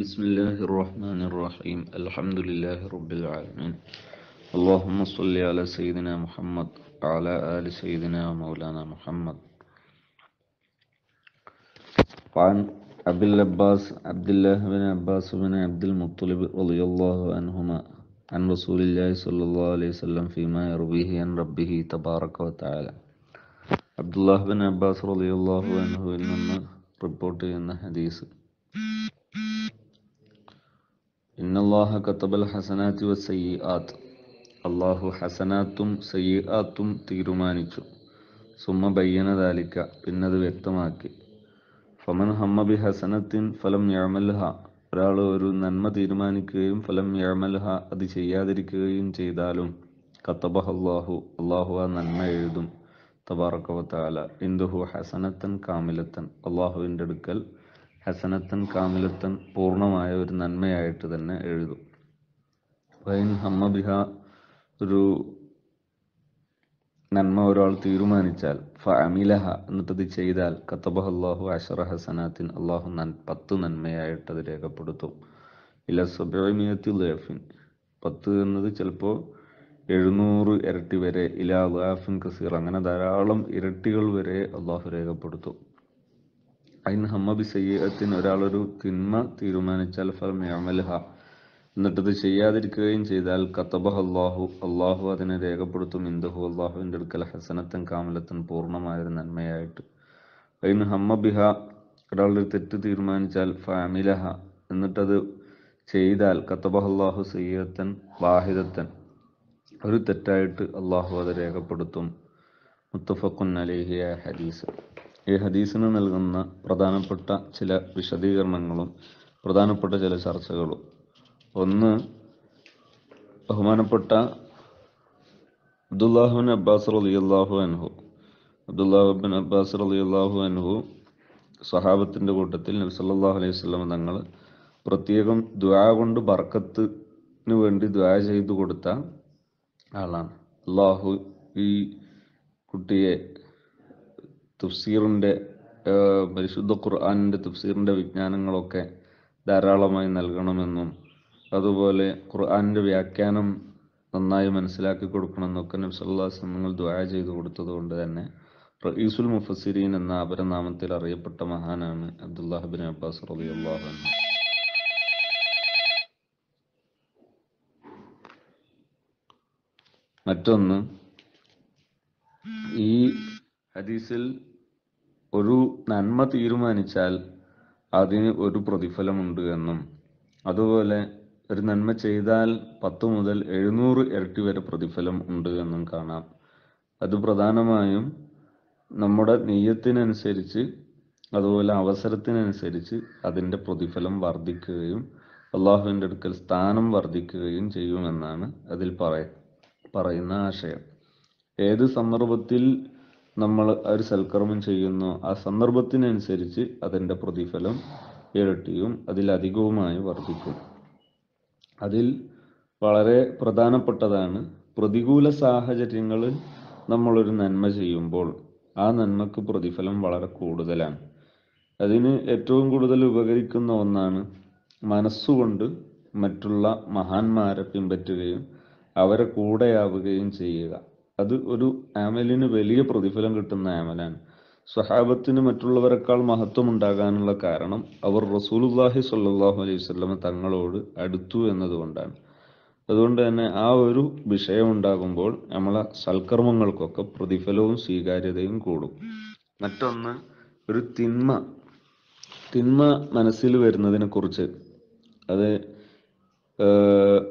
بسم الله الرحمن الرحيم الحمد لله رب العالمين اللهم صل على سيدنا محمد وعلى آل سيدنا ومولانا محمد وعن أبي العباس عبد الله بن عباس بن عبد المطلب رضي الله عنهما عن رسول الله صلى الله عليه وسلم فيما يرويه عن ربه تبارك وتعالى عبد الله بن عباس رضي الله عنه إنما report ചെയ്യുന്ന حديث ഇന്നല്ലാഹ കത്തബൽ ഹസനാത്തി വസയ്യാത്ത് അള്ളാഹു ഹസനാത്തും സയ്യാത്തും തീരുമാനിച്ചു സുമ ബയ്യന ദാലിക്ക പിന്നത് വ്യക്തമാക്കി ഫമൻ ഹമ്മബി ഹസനത്തിൻ ഫലം യമൽഹ ഒരാൾ ഒരു നന്മ തീരുമാനിക്കുകയും ഫലം യമൽഹ അത് ചെയ്യാതിരിക്കുകയും ചെയ്താലും കത്തബഹ അള്ളാഹു അള്ളാഹു ആ നന്മ എഴുതും തബാറക്കവത്താല ഇന്ദുഹു ഹസനത്തൻ കാമിലത്തൻ അള്ളാഹുവിൻ്റെ അടുക്കൽ ഹസനത്തൻ കാമിലത്തൻ പൂർണ്ണമായ ഒരു നന്മയായിട്ട് തന്നെ എഴുതും വൈൻ ഹമ്മബിഹ ഒരു നന്മ ഒരാൾ തീരുമാനിച്ചാൽ ഫഅമിലഹ എന്നിട്ടത് ചെയ്താൽ കത്തബ അള്ളാഹു അഷറ ഹസനാത്തിൻ അള്ളാഹു നൻ പത്ത് നന്മയായിട്ട് അത് രേഖപ്പെടുത്തും ഇല്ല സ്വബിയത്തി ലേഫിൻ പത്ത് എന്നത് ചിലപ്പോൾ എഴുന്നൂറ് ഇരട്ടി വരെ ഇലാ ലാഫിൻ കസീർ അങ്ങനെ ധാരാളം ഇരട്ടികൾ വരെ അള്ളാഹു രേഖപ്പെടുത്തും അയിൻ ഒരാളൊരു തിന്മ തീരുമാനിച്ചാൽ ഫലം യമലഹ എന്നിട്ടത് ചെയ്യാതിരിക്കുകയും ചെയ്താൽ കത്തബഹ് അള്ളാഹു അള്ളാഹു അതിനെ രേഖപ്പെടുത്തും ഇന്ദഹു അള്ളാഹുവിൻ്റെ അടുക്കൽ ഹസനത്തൻ കാമലത്തൻ പൂർണ്ണമായൊരു നന്മയായിട്ട് ഹമ്മ ബിഹ ഒരാളൊരു തെറ്റ് തീരുമാനിച്ചാൽ ഫാമിലഹ എന്നിട്ടത് ചെയ്താൽ കത്തബഹ് അള്ളാഹു സയ്യത്തൻ വാഹിദത്തൻ ഒരു തെറ്റായിട്ട് അള്ളാഹു അത് രേഖപ്പെടുത്തും മുത്തഫക്കുൻ അലേഹിയ ഹദീസ് ഈ ഹദീസിന് നൽകുന്ന പ്രധാനപ്പെട്ട ചില വിശദീകരണങ്ങളും പ്രധാനപ്പെട്ട ചില ചർച്ചകളും ഒന്ന് ബഹുമാനപ്പെട്ട അബ്ദുല്ലാഹുബിൻ അബ്ബാസ് അള്ളാഹു അൻഹു അബ്ദുല്ലാഹുബിൻ അബ്ബാസ് അള്ളാഹു അൻഹു സഹാബത്തിന്റെ കൂട്ടത്തിൽ നബി അലൈഹി സ്വലം തങ്ങൾ പ്രത്യേകം ദ്വാ കൊണ്ട് ബർക്കത്തിന് വേണ്ടി ദ്വാ ചെയ്തു കൊടുത്ത ആളാണ് അള്ളാഹു ഈ കുട്ടിയെ തുഫ്സീറിൻ്റെ പരിശുദ്ധ ഖുർആാനിൻ്റെ തുഫ്സീറിൻ്റെ വിജ്ഞാനങ്ങളൊക്കെ ധാരാളമായി നൽകണമെന്നും അതുപോലെ ഖുർആാനിൻ്റെ വ്യാഖ്യാനം നന്നായി മനസ്സിലാക്കി കൊടുക്കണമെന്നൊക്കെ നബ്സല്ലാസ് നിങ്ങൾ ദ്വായ ചെയ്തു കൊടുത്തതുകൊണ്ട് തന്നെ റഈസുൽ മുഫസിരീൻ എന്ന അപരനാമത്തിൽ അറിയപ്പെട്ട മഹാനാണ് അബ്ദുല്ലാഹിബിൻ അബ്ബാസ് റളിയല്ലാഹു അൻഹു മറ്റൊന്ന് ഈ ഹദീസിൽ ഒരു നന്മ തീരുമാനിച്ചാൽ അതിന് ഒരു പ്രതിഫലമുണ്ട് എന്നും അതുപോലെ ഒരു നന്മ ചെയ്താൽ പത്ത് മുതൽ എഴുന്നൂറ് ഇരട്ടി വരെ പ്രതിഫലം ഉണ്ട് എന്നും കാണാം അത് പ്രധാനമായും നമ്മുടെ നെയ്യത്തിനനുസരിച്ച് അതുപോലെ അവസരത്തിനനുസരിച്ച് അതിൻ്റെ പ്രതിഫലം വർദ്ധിക്കുകയും അള്ളാഹുവിൻ്റെ അടുക്കൽ സ്ഥാനം വർദ്ധിക്കുകയും ചെയ്യുമെന്നാണ് അതിൽ പറയുന്ന ആശയം ഏത് സന്ദർഭത്തിൽ നമ്മൾ ഒരു സൽക്കർമ്മം ചെയ്യുന്നു ആ സന്ദർഭത്തിനനുസരിച്ച് അതിൻ്റെ പ്രതിഫലം ഇരട്ടിയും അതിലധികവുമായി വർദ്ധിക്കും അതിൽ വളരെ പ്രധാനപ്പെട്ടതാണ് പ്രതികൂല സാഹചര്യങ്ങളിൽ നമ്മളൊരു നന്മ ചെയ്യുമ്പോൾ ആ നന്മക്ക് പ്രതിഫലം വളരെ കൂടുതലാണ് അതിന് ഏറ്റവും കൂടുതൽ ഉപകരിക്കുന്ന ഒന്നാണ് മനസ്സുകൊണ്ട് മറ്റുള്ള മഹാന്മാരെ പിൻപറ്റുകയും അവരെ കൂടെയാവുകയും ചെയ്യുക അത് ഒരു ആമലിന് വലിയ പ്രതിഫലം കിട്ടുന്ന ആമലാണ് സ്വഹാബത്തിന് മറ്റുള്ളവരെക്കാൾ മഹത്വം ഉണ്ടാകാനുള്ള കാരണം അവർ റസൂലുല്ലാഹി സ്വല്ലാഹു അലൈഹി വസ്ലമ തങ്ങളോട് അടുത്തു എന്നതുകൊണ്ടാണ് അതുകൊണ്ട് തന്നെ ആ ഒരു വിഷയം ഉണ്ടാകുമ്പോൾ നമ്മളെ സൽക്കർമ്മങ്ങൾക്കൊക്കെ പ്രതിഫലവും സ്വീകാര്യതയും കൂടും മറ്റൊന്ന് ഒരു തിന്മ തിന്മ മനസ്സിൽ വരുന്നതിനെ കുറിച്ച് അത്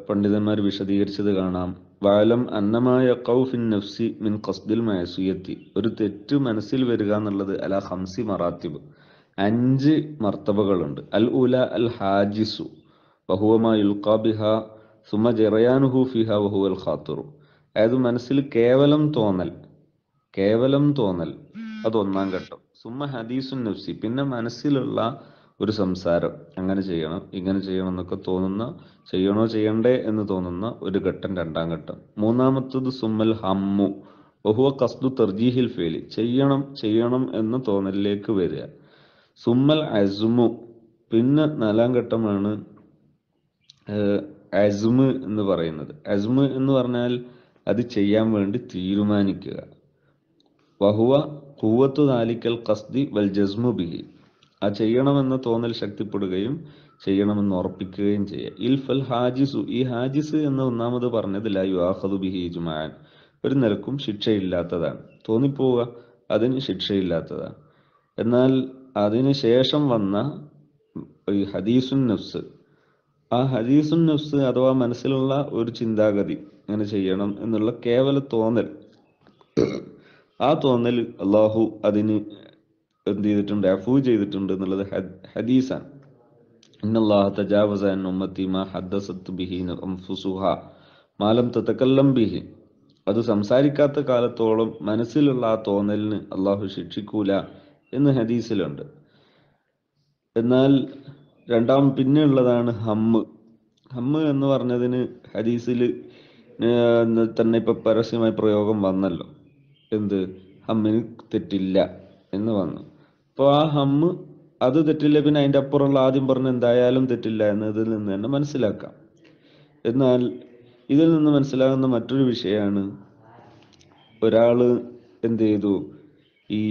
പണ്ഡിതന്മാർ വിശദീകരിച്ചത് കാണാം വാലം അന്നമായ കൗഫിൻ നഫ്സി മിൻ ഖസ്ദിൽ മയസുയത്തി ഒരു തെറ്റ് മനസ്സിൽ വരിക എന്നുള്ളത് അല ഹംസി മറാത്തിബ് അഞ്ച് മർത്തബകളുണ്ട് അൽ ഉല അൽ ഹാജിസു ബഹുവമാ യുൽഖാബിഹ സുമ ജറയാനുഹു ഫിഹാ ബഹു അൽ ഖാത്തുറു അതായത് മനസ്സിൽ കേവലം തോന്നൽ കേവലം തോന്നൽ അത് ഒന്നാം ഘട്ടം സുമ ഹദീസുൻ നഫ്സി പിന്നെ മനസ്സിലുള്ള ഒരു സംസാരം അങ്ങനെ ചെയ്യണം ഇങ്ങനെ ചെയ്യണം എന്നൊക്കെ തോന്നുന്ന ചെയ്യണോ ചെയ്യണ്ടേ എന്ന് തോന്നുന്ന ഒരു ഘട്ടം രണ്ടാം ഘട്ടം മൂന്നാമത്തത് സുമ്മൽ ഹമ്മു ബഹുവ കസ്തു തർജീഹിൽ ഫേലി ചെയ്യണം ചെയ്യണം എന്ന് തോന്നലിലേക്ക് വരിക സുമ്മൽ അസുമു പിന്നെ നാലാം ഘട്ടമാണ് അസുമ് എന്ന് പറയുന്നത് അസുമ് എന്ന് പറഞ്ഞാൽ അത് ചെയ്യാൻ വേണ്ടി തീരുമാനിക്കുക വഹുവ കൂവത്തു താലിക്കൽ കസ്തി വൽ ജസ്മു ബിഹി ആ ചെയ്യണമെന്ന തോന്നൽ ശക്തിപ്പെടുകയും ചെയ്യണമെന്ന് ഉറപ്പിക്കുകയും ചെയ്യുക ഇൽഫൽ ഹാജിസു ഈ ഹാജിസ് എന്ന് ഒന്നാമത് പറഞ്ഞത് ലാ യുആഖദു ബിഹി ഒരു നിലക്കും ശിക്ഷയില്ലാത്തതാണ് തോന്നിപ്പോവുക അതിന് ശിക്ഷയില്ലാത്തതാണ് എന്നാൽ അതിന് ശേഷം വന്ന ഈ ഹദീസുൻ നഫ്സ് ആ ഹദീസുൻ നഫ്സ് അഥവാ മനസ്സിലുള്ള ഒരു ചിന്താഗതി അങ്ങനെ ചെയ്യണം എന്നുള്ള കേവല തോന്നൽ ആ തോന്നൽ അള്ളാഹു അതിന് എന്ത് ചെയ്തിട്ടുണ്ട് അഫൂ ചെയ്തിട്ടുണ്ട് എന്നുള്ളത് ഹദീസാണ് തജാവസ ഉമ്മത്തി മാ ബിഹി ബിഹി അത് സംസാരിക്കാത്ത കാലത്തോളം മനസ്സിലുള്ള ആ തോന്നലിന് അള്ളാഹു ശിക്ഷിക്കൂല എന്ന് ഹദീസിലുണ്ട് എന്നാൽ രണ്ടാം പിന്നെ ഉള്ളതാണ് ഹമ്മ് ഹമ്മ് എന്ന് പറഞ്ഞതിന് ഹദീസിൽ തന്നെ ഇപ്പൊ പരസ്യമായ പ്രയോഗം വന്നല്ലോ എന്ത് ഹമ്മിന് തെറ്റില്ല എന്ന് വന്നു അപ്പൊ ആ ഹമ്മ് അത് തെറ്റില്ല പിന്നെ അതിൻ്റെ അപ്പുറമുള്ള ആദ്യം പറഞ്ഞ എന്തായാലും തെറ്റില്ല എന്നതിൽ നിന്ന് തന്നെ മനസ്സിലാക്കാം എന്നാൽ ഇതിൽ നിന്ന് മനസ്സിലാകുന്ന മറ്റൊരു വിഷയമാണ് ഒരാൾ എന്ത് ചെയ്തു ഈ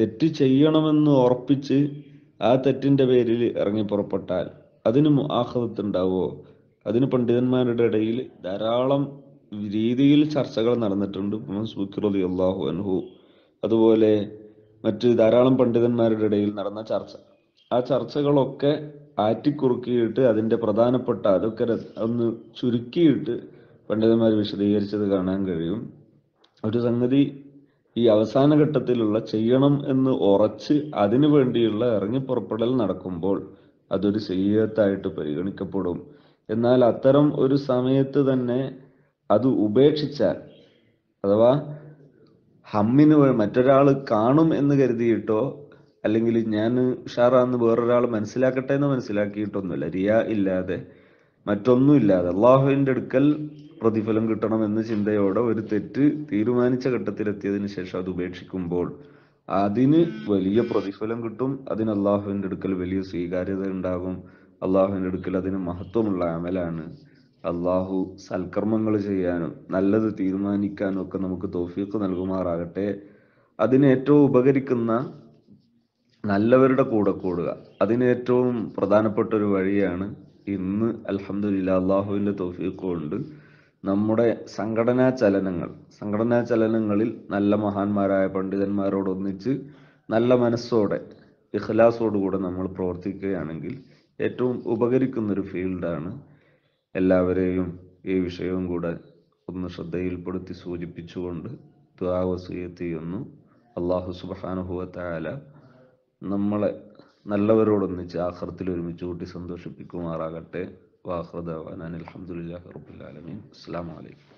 തെറ്റ് ചെയ്യണമെന്ന് ഉറപ്പിച്ച് ആ തെറ്റിന്റെ പേരിൽ ഇറങ്ങി പുറപ്പെട്ടാൽ അതിന് ആഹ്ലത്തുണ്ടാവോ അതിന് പണ്ഡിതന്മാരുടെ ഇടയിൽ ധാരാളം രീതിയിൽ ചർച്ചകൾ നടന്നിട്ടുണ്ട് അള്ളാഹു അൻഹു അതുപോലെ മറ്റ് ധാരാളം പണ്ഡിതന്മാരുടെ ഇടയിൽ നടന്ന ചർച്ച ആ ചർച്ചകളൊക്കെ ആറ്റിക്കുറുക്കിയിട്ട് അതിൻ്റെ പ്രധാനപ്പെട്ട അതൊക്കെ ഒന്ന് ചുരുക്കിയിട്ട് പണ്ഡിതന്മാർ വിശദീകരിച്ചത് കാണാൻ കഴിയും ഒരു സംഗതി ഈ അവസാന ഘട്ടത്തിലുള്ള ചെയ്യണം എന്ന് ഉറച്ച് അതിനു വേണ്ടിയുള്ള ഇറങ്ങിപ്പുറപ്പെടൽ നടക്കുമ്പോൾ അതൊരു ചെയ്യത്തായിട്ട് പരിഗണിക്കപ്പെടും എന്നാൽ അത്തരം ഒരു സമയത്ത് തന്നെ അത് ഉപേക്ഷിച്ചാൽ അഥവാ ഹമ്മിന് മറ്റൊരാൾ കാണും എന്ന് കരുതിയിട്ടോ അല്ലെങ്കിൽ ഞാൻ ഉഷാറാന്ന് വേറൊരാൾ മനസ്സിലാക്കട്ടെ എന്ന് മനസ്സിലാക്കിയിട്ടൊന്നുമില്ല റിയ ഇല്ലാതെ മറ്റൊന്നും ഇല്ലാതെ അള്ളാഹുവിൻ്റെ അടുക്കൽ പ്രതിഫലം കിട്ടണം എന്ന ചിന്തയോടെ ഒരു തെറ്റ് തീരുമാനിച്ച ഘട്ടത്തിലെത്തിയതിനു ശേഷം അത് ഉപേക്ഷിക്കുമ്പോൾ അതിന് വലിയ പ്രതിഫലം കിട്ടും അതിന് അള്ളാഹുവിൻ്റെ അടുക്കൽ വലിയ സ്വീകാര്യത ഉണ്ടാകും അള്ളാഹുവിൻ്റെ അടുക്കൽ അതിന് മഹത്വമുള്ള അമലാണ് അള്ളാഹു സൽക്കർമ്മങ്ങൾ ചെയ്യാനും നല്ലത് തീരുമാനിക്കാനും ഒക്കെ നമുക്ക് തോഫീക്ക് നൽകുമാറാകട്ടെ അതിനേറ്റവും ഉപകരിക്കുന്ന നല്ലവരുടെ കൂടെ കൂടുക അതിനേറ്റവും പ്രധാനപ്പെട്ട ഒരു വഴിയാണ് ഇന്ന് അലഹമില്ല അള്ളാഹുവിൻ്റെ തോഫീക്ക് കൊണ്ട് നമ്മുടെ സംഘടനാ ചലനങ്ങൾ സംഘടനാ ചലനങ്ങളിൽ നല്ല മഹാന്മാരായ പണ്ഡിതന്മാരോടൊന്നിച്ച് നല്ല മനസ്സോടെ ഇഖ്ലാസോടുകൂടെ നമ്മൾ പ്രവർത്തിക്കുകയാണെങ്കിൽ ഏറ്റവും ഉപകരിക്കുന്ന ഒരു ഫീൽഡാണ് എല്ലാവരെയും ഈ വിഷയവും കൂടെ ഒന്ന് ശ്രദ്ധയിൽപ്പെടുത്തി സൂചിപ്പിച്ചുകൊണ്ട് ദ്വാവസീയത്ത് ചെയ്യുന്നു അള്ളാഹു സുബാനുഭവത്തായാല നമ്മളെ നല്ലവരോടൊന്നിച്ച് ആഹ്റത്തിൽ ഒരുമിച്ച് കൂട്ടി സന്തോഷിപ്പിക്കുമാറാകട്ടെ അൽഹംദുലില്ലാഹി റബ്ബിൽ റബുലാലമീൻ അസ്സാം വലൈക്കും